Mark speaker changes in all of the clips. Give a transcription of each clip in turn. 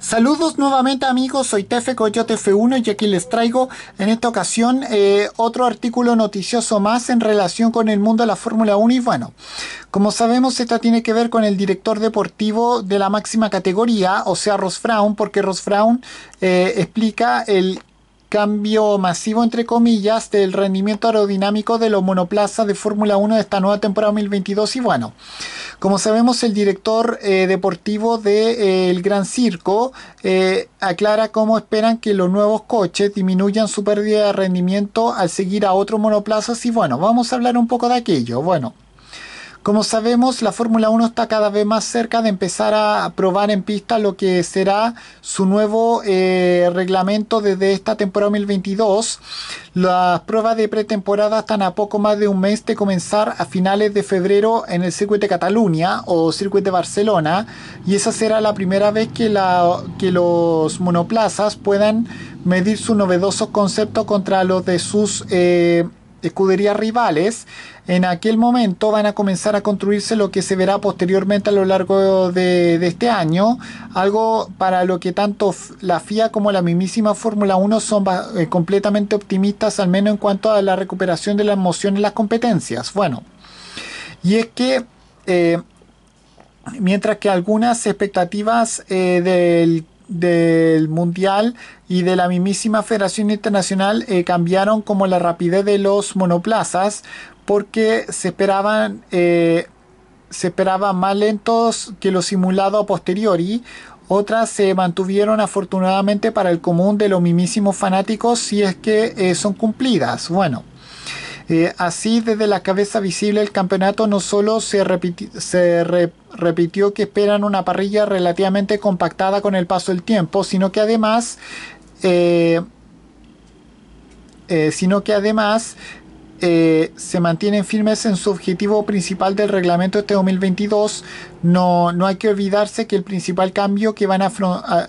Speaker 1: Saludos nuevamente amigos, soy Tefe Coyote F1 y aquí les traigo en esta ocasión eh, otro artículo noticioso más en relación con el mundo de la Fórmula 1 y bueno, como sabemos esto tiene que ver con el director deportivo de la máxima categoría, o sea Ross porque Ross eh, explica el cambio masivo entre comillas del rendimiento aerodinámico de los monoplazas de Fórmula 1 de esta nueva temporada 2022 y bueno... Como sabemos, el director eh, deportivo del eh, Gran Circo eh, aclara cómo esperan que los nuevos coches disminuyan su pérdida de rendimiento al seguir a otros monoplazas y bueno, vamos a hablar un poco de aquello. Bueno, como sabemos, la Fórmula 1 está cada vez más cerca de empezar a probar en pista lo que será su nuevo eh, reglamento desde esta temporada 2022. Las pruebas de pretemporada están a poco más de un mes de comenzar a finales de febrero en el Circuito de Cataluña o Circuito de Barcelona y esa será la primera vez que, la, que los monoplazas puedan medir su novedoso conceptos contra los de sus... Eh, escuderías rivales, en aquel momento van a comenzar a construirse lo que se verá posteriormente a lo largo de, este año, algo para lo que tanto la FIA como la mismísima Fórmula 1 son eh, completamente optimistas, al menos en cuanto a la recuperación de la emoción en las competencias. Bueno, y es que... Eh, mientras que algunas expectativas eh, del del Mundial y de la mismísima Federación Internacional eh, cambiaron como la rapidez de los monoplazas porque se esperaban eh, se esperaban más lentos que lo simulado a posteriori otras se mantuvieron afortunadamente para el común de los mismísimos fanáticos si es que eh, son cumplidas bueno eh, así, desde la cabeza visible el campeonato, no solo se, repitió que esperan una parrilla relativamente compactada con el paso del tiempo, sino que además, eh, eh, sino que además eh, se mantienen firmes en su objetivo principal del reglamento este 2022. No, hay que olvidarse que el principal cambio que van a,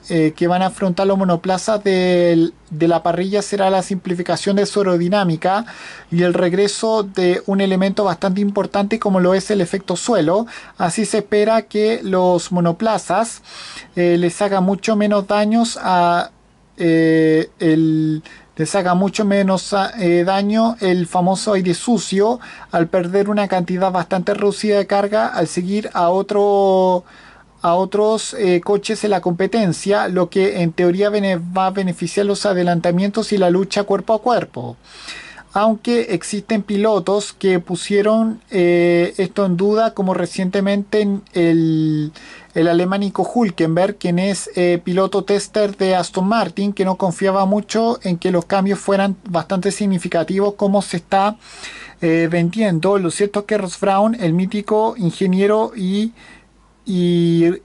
Speaker 1: eh, que van a afrontar los monoplazas de, la parrilla será la simplificación de su aerodinámica y el regreso de un elemento bastante importante como lo es el efecto suelo. Así se espera que los monoplazas eh, les hagan mucho menos daños a el les haga mucho menos ah, eh, daño el famoso aire sucio al perder una cantidad bastante reducida de carga al seguir a otro a otros eh, coches en la competencia, lo que en teoría va a beneficiar los adelantamientos y la lucha cuerpo a cuerpo aunque existen pilotos que pusieron eh, esto en duda, como recientemente el, el alemánico Hulkenberg, quien es eh, piloto tester de Aston Martin, que no confiaba mucho en que los cambios fueran bastante significativos como se está eh, vendiendo. Lo cierto es que Ross Brown, el mítico ingeniero y, y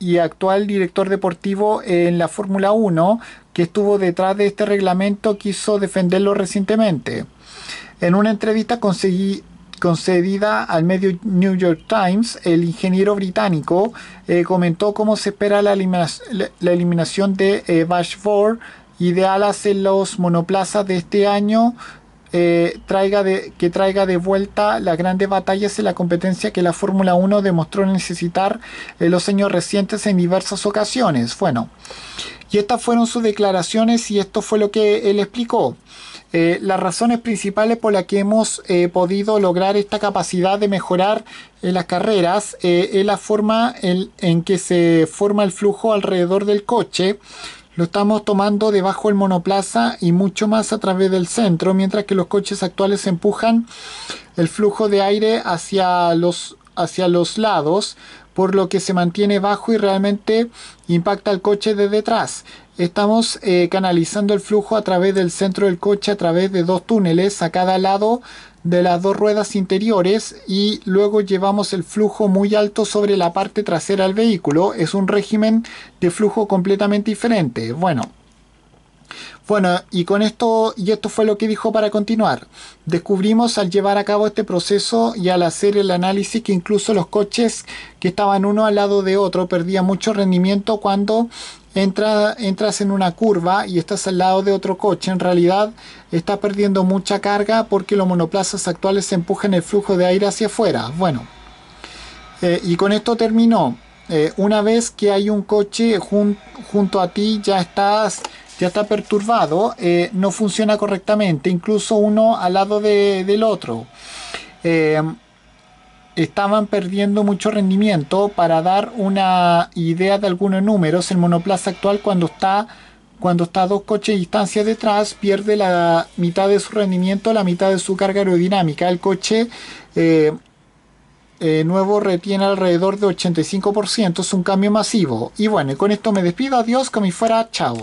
Speaker 1: y actual director deportivo en la Fórmula 1, que estuvo detrás de este reglamento quiso defenderlo recientemente. En una entrevista concedida al medio New York Times, el ingeniero británico eh, comentó cómo se espera la, eliminación, de eh, Bashford... ...ideal 4 en los monoplazas de este año eh, traiga que traiga de vuelta las grandes batallas y la competencia que la Fórmula 1 demostró necesitar en los años recientes en diversas ocasiones. Bueno, y estas fueron sus declaraciones y esto fue lo que él explicó. Eh, las razones principales por las que hemos eh, podido lograr esta capacidad de mejorar las carreras es la forma en que se forma el flujo alrededor del coche lo estamos tomando debajo del monoplaza y mucho más a través del centro, mientras que los coches actuales empujan el flujo de aire hacia los, hacia los lados, por lo que se mantiene bajo y realmente impacta al coche de detrás. Estamos eh, canalizando el flujo a través del centro del coche, a través de dos túneles a cada lado de las dos ruedas interiores y luego llevamos el flujo muy alto sobre la parte trasera del vehículo. Es un régimen de flujo completamente diferente. Bueno, bueno, y con esto, y esto fue lo que dijo para continuar. Descubrimos al llevar a cabo este proceso y al hacer el análisis que incluso los coches que estaban uno al lado de otro perdían mucho rendimiento cuando entras en una curva y estás al lado de otro coche, en realidad estás perdiendo mucha carga porque los monoplazas actuales empujan el flujo de aire hacia afuera. Bueno, eh, y con esto terminó. Eh, una vez que hay un coche junto a ti, ya estás ya está perturbado, eh, no funciona correctamente, incluso uno al lado del otro estaban perdiendo mucho rendimiento. Para dar una idea de algunos números, el monoplaza actual cuando está cuando está a dos coches distancia detrás, pierde la mitad de su rendimiento, la mitad de su carga aerodinámica. El coche eh, eh, nuevo retiene alrededor de 85%, es un cambio masivo. Y bueno, con esto me despido, adiós, como si fuera, chao.